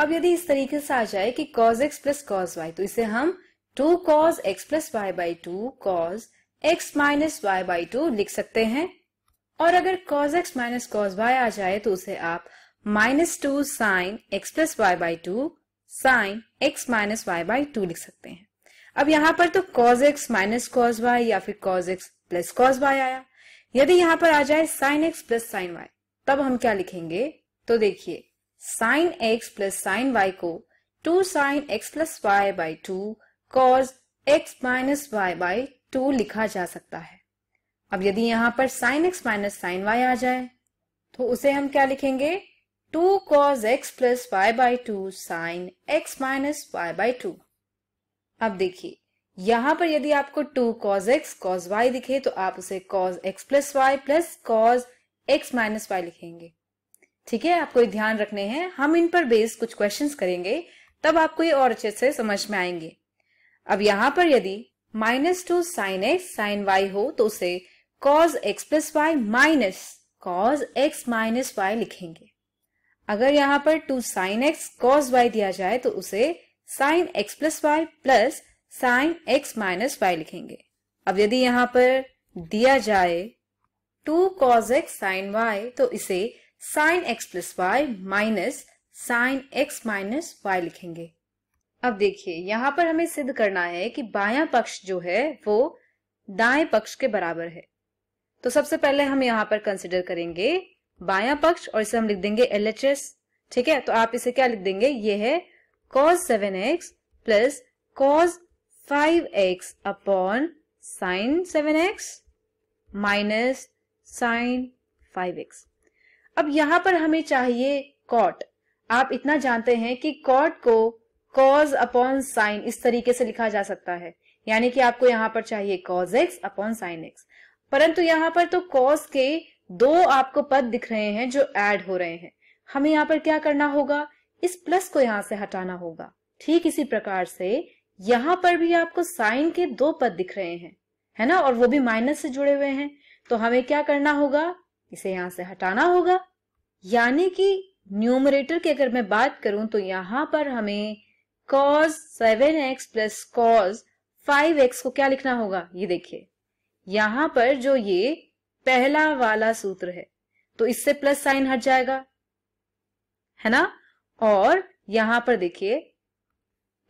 अब यदि इस तरीके से आ जाए कि cos x plus cos y तो इसे हम two cos x plus y by two cos x minus y by two लिख सकते हैं और अगर cos x minus cos y आ जाए तो उसे आप minus two sine x plus y by two sine x minus y by two लिख सकते हैं अब यहाँ पर तो cos x minus cos y या फिर cos x plus cos Y आया यदि यहाँ पर आ जाए sine x plus sine y तब हम क्या लिखेंगे तो देखिए sine x plus sine y को two sine x plus y by two cos x minus y by two लिखा जा सकता है अब यदि यहां पर sine x minus sine y आ जाए तो उसे हम क्या लिखेंगे two cos x plus y by two sine x minus y by to अब देखिए यहां पर यदि आपको two cos x cos y दिखे तो आप उसे cos x plus y plus cos x minus y लिखेंगे ठीक है आपको ध्यान रखने हैं हम इन पर बेस कुछ क्वेश्चन करेंगे तब आपको ये और अच्छे से समझ में आएंगे अब यहाँ पर यदि minus two sine x sine y हो तो उसे cos x plus y minus cos x minus y लिखेंगे अगर यहाँ पर two sine x cos y दिया जाए तो उसे sine x plus y plus sine x minus y लिखेंगे अब यदि यहाँ पर दिया जाए two cos x sine y तो इसे sine x plus y minus sine x minus y लिखेंगे अब देखिए यहाँ पर हमें सिद्ध करना है कि बायां पक्ष जो है वो दाएं पक्ष के बराबर है तो सबसे पहले हम यहाँ पर कंसिडर करेंगे बायां पक्ष और इसे हम लिख देंगे एल एच एस ठीक है तो आप इसे क्या लिख देंगे ये है cos seven x plus cos five x upon sine seven x minus sine five x अब यहाँ पर हमें चाहिए कॉट आप इतना जानते हैं कि कॉट को कॉज अपॉन साइन इस तरीके से लिखा जा सकता है यानी कि आपको यहाँ पर चाहिए cos x upon sine x परंतु यहाँ पर तो कॉज के दो आपको पद दिख रहे हैं जो एड हो रहे हैं हमें यहाँ पर क्या करना होगा इस प्लस को यहाँ से हटाना होगा ठीक इसी प्रकार से यहाँ पर भी आपको साइन के दो पद दिख रहे हैं है ना और वो भी माइनस से जुड़े हुए हैं तो हमें क्या करना होगा इसे यहां से हटाना होगा यानी कि न्यूमरेटर की अगर मैं बात करूं तो यहां पर हमें cos seven x plus cos five x को क्या लिखना होगा ये देखिए यहां पर जो ये पहला वाला सूत्र है तो इससे प्लस साइन हट जाएगा है ना और यहां पर देखिए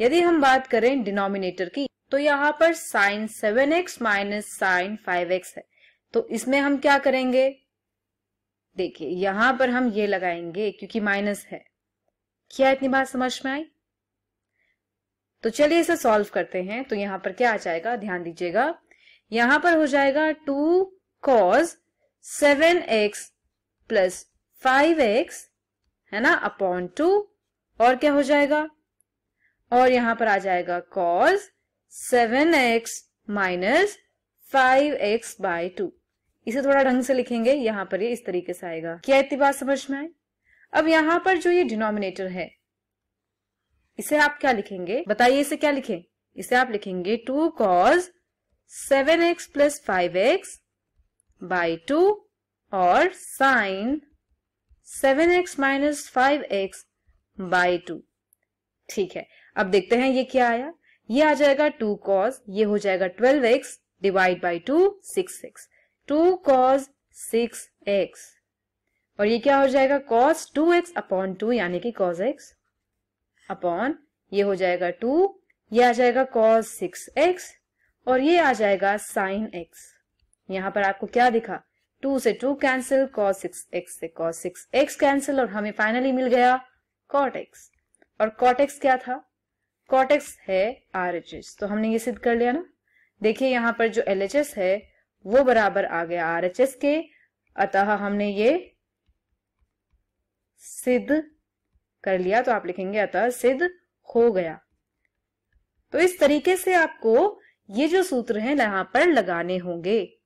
यदि हम बात करें डिनोमिनेटर की तो यहां पर sine seven x minus sine five x है तो इसमें हम क्या करेंगे देखिए यहां पर हम ये लगाएंगे क्योंकि माइनस है क्या इतनी बात समझ में आई तो चलिए इसे सॉल्व करते हैं तो यहां पर क्या आ जाएगा ध्यान दीजिएगा यहां पर हो जाएगा two cos seven x plus five x है ना अपॉन टू और क्या हो जाएगा और यहां पर आ जाएगा cos seven x minus five x by two इसे थोड़ा ढंग से लिखेंगे यहाँ पर ये इस तरीके से आएगा क्या इतनी बात समझ में आए अब यहाँ पर जो ये डिनोमिनेटर है इसे आप क्या लिखेंगे बताइए इसे क्या लिखें इसे आप लिखेंगे two cos seven x plus five x by two और sine seven x minus five x by two ठीक है अब देखते हैं ये क्या आया ये आ जाएगा टू कॉज ये हो जाएगा twelve x divide by two six x two cos six x और ये क्या हो जाएगा cos two x upon two यानी कि कॉज एक्स अपॉन ये हो जाएगा टू ये आ जाएगा कॉस सिक्स एक्स और ये आ जाएगा साइन एक्स यहाँ पर आपको क्या दिखा टू से two cancel cos six x से कॉस सिक्स एक्स कैंसिल और हमें फाइनली मिल गया कॉट एक्स और कॉट एक्स क्या था कॉट एक्स है आर एच एस तो हमने ये सिद्ध कर लिया ना देखिए यहाँ पर जो एल एच एस है वो बराबर आ गया आर एच एस के अतः हमने ये सिद्ध कर लिया तो आप लिखेंगे अतः सिद्ध हो गया तो इस तरीके से आपको ये जो सूत्र है यहां पर लगाने होंगे